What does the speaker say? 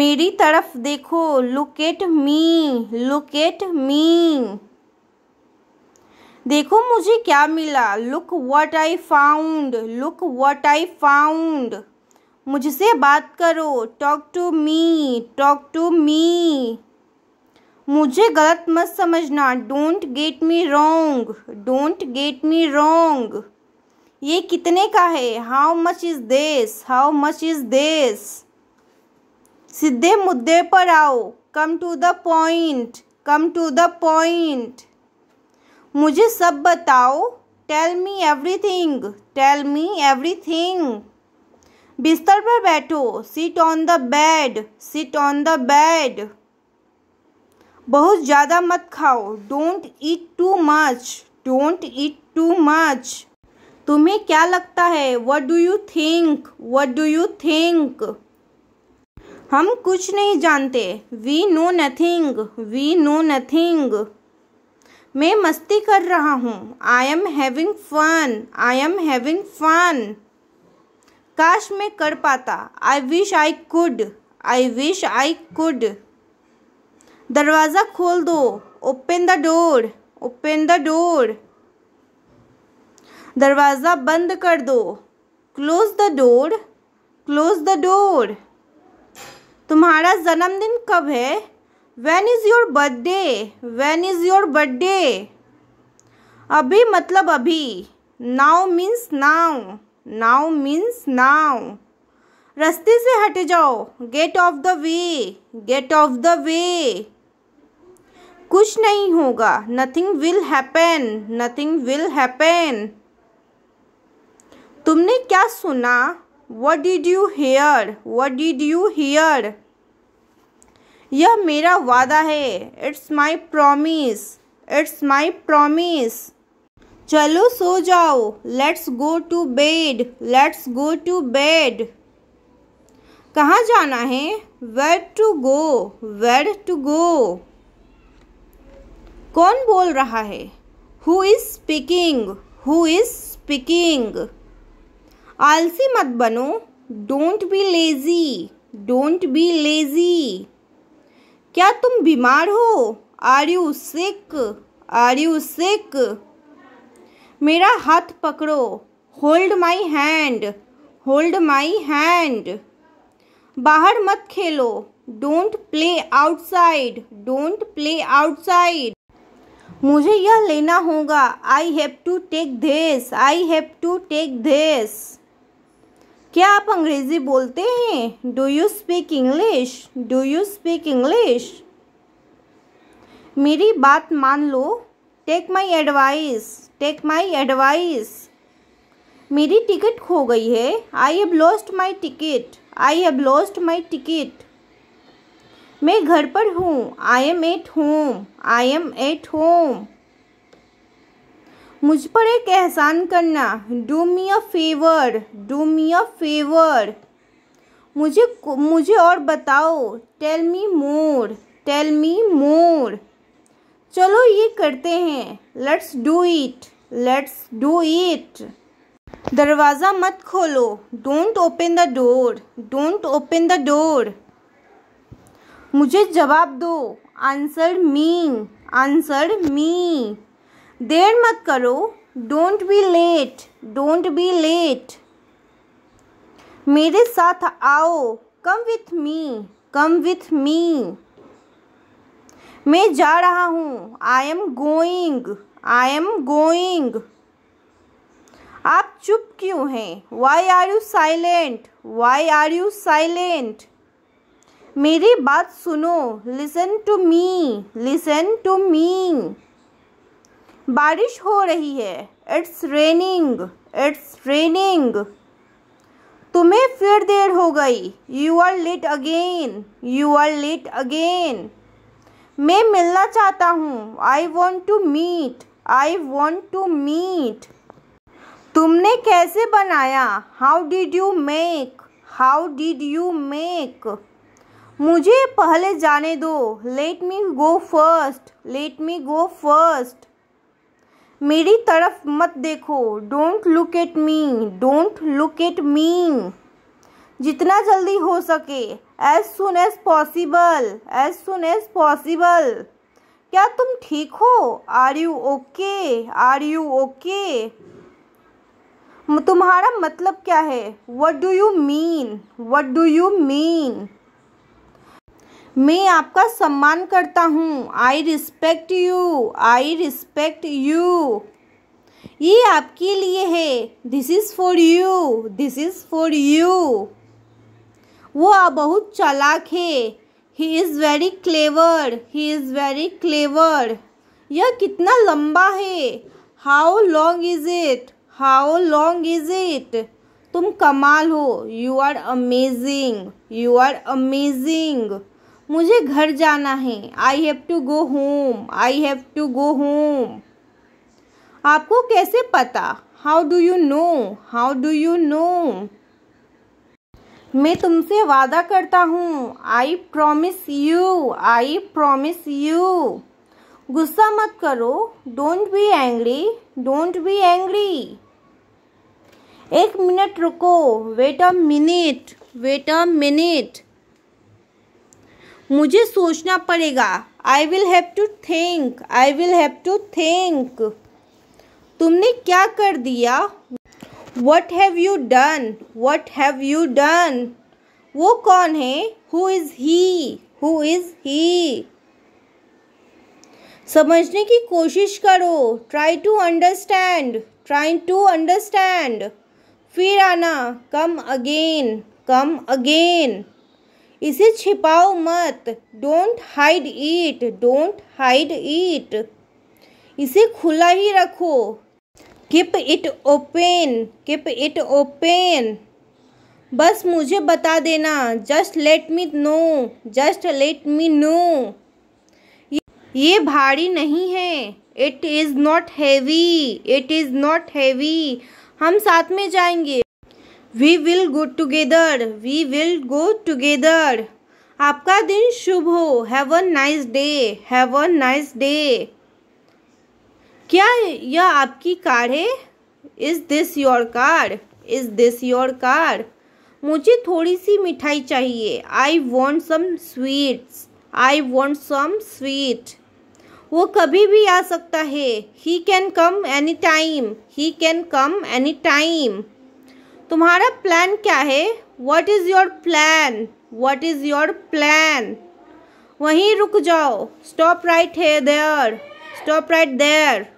मेरी तरफ देखो look at me look at me देखो मुझे क्या मिला look what I found look what I found मुझसे बात करो talk to me talk to me मुझे गलत मत समझना don't get me wrong don't get me wrong ये कितने का है how much is this how much is this सीधे मुद्दे पर आओ come to the point come to the point मुझे सब बताओ tell me everything tell me everything बिस्तर पर बैठो sit on the bed sit on the bed बहुत ज़्यादा मत खाओ don't eat too much don't eat too much तुम्हें क्या लगता है what do you think what do you think हम कुछ नहीं जानते we know nothing we know nothing मैं मस्ती कर रहा हूँ I am having fun I am having fun काश मैं कर पाता I wish I could I wish I could दरवाज़ा खोल दो open the door open the door दरवाज़ा बंद कर दो close the door close the door तुम्हारा जन्मदिन कब है when is your birthday when is your birthday अभी मतलब अभी now means now now means now रास्ते से हट जाओ get off the way get off the way कुछ नहीं होगा nothing will happen nothing will happen तुमने क्या सुना what did you hear what did you hear यह मेरा वादा है it's my promise it's my promise चलो सो जाओ let's go to bed let's go to bed कहाँ जाना है where to go where to go कौन बोल रहा है who is speaking who is speaking आलसी मत बनो don't be lazy don't be lazy क्या तुम बीमार हो are you sick are you sick मेरा हाथ पकड़ो hold my hand hold my hand बाहर मत खेलो don't play outside don't play outside मुझे यह लेना होगा I have to take this I have to take this क्या आप अंग्रेज़ी बोलते हैं do you speak English do you speak English मेरी बात मान लो take my advice take my advice मेरी टिकट खो गई है I have lost my ticket I have lost my ticket मैं घर पर हूँ I am at home I am at home मुझ पर एक एहसान करना do me a favour do me a favour मुझे मुझे और बताओ टेल मी मोर टेल मी मोर चलो ये करते हैं let's do it let's do it दरवाज़ा मत खोलो don't open the door don't open the door मुझे जवाब दो आंसर मी आंसर मी देर मत करो don't be late don't be late मेरे साथ आओ come with me come with me मैं जा रहा हूँ I am going I am going आप चुप क्यों हैं why are you silent why are you silent मेरी बात सुनो listen to me listen to me बारिश हो रही है इट्स रेनिंग इट्स रेनिंग तुम्हें फिर देर हो गई you are late again you are late again मैं मिलना चाहता हूँ I want to meet I want to meet तुमने कैसे बनाया how did you make how did you make मुझे पहले जाने दो let me go first let me go first मेरी तरफ मत देखो don't look at me don't look at me जितना जल्दी हो सके as soon as possible as soon as possible क्या तुम ठीक हो are you okay are you okay तुम्हारा मतलब क्या है what do you mean what do you mean मैं आपका सम्मान करता हूँ I respect you I respect you ये आपके लिए है this is for you this is for you वो बहुत चालाक है he is very clever he is very clever यह कितना लंबा है how long is it how long is it तुम कमाल हो you are amazing you are amazing मुझे घर जाना है I have to go home I have to go home आपको कैसे पता how do you know how do you know मैं तुमसे वादा करता हूँ I promise you I promise you गुस्सा मत करो don't be angry don't be angry एक मिनट रुको wait a minute wait a minute मुझे सोचना पड़ेगा I will have to think I will have to think तुमने क्या कर दिया what have you done what have you done वो कौन है who is he who is he समझने की कोशिश करो try to understand try to understand फिर आना कम अगेन कम अगेन इसे छिपाओ मत don't hide it don't hide it इसे खुला ही रखो keep it open keep it open बस मुझे बता देना just let me know just let me know ये भारी नहीं है it is not heavy it is not heavy हम साथ में जाएंगे we will go together we will go together आपका दिन शुभ हो have a nice day have a nice day क्या यह आपकी कार है is this your car is this your car मुझे थोड़ी सी मिठाई चाहिए I want some sweets I want some sweet वो कभी भी आ सकता है he can come any time he can come any time तुम्हारा प्लान क्या है what is your plan what is your plan वहीं रुक जाओ स्टॉप राइट है देयर स्टॉप राइट देयर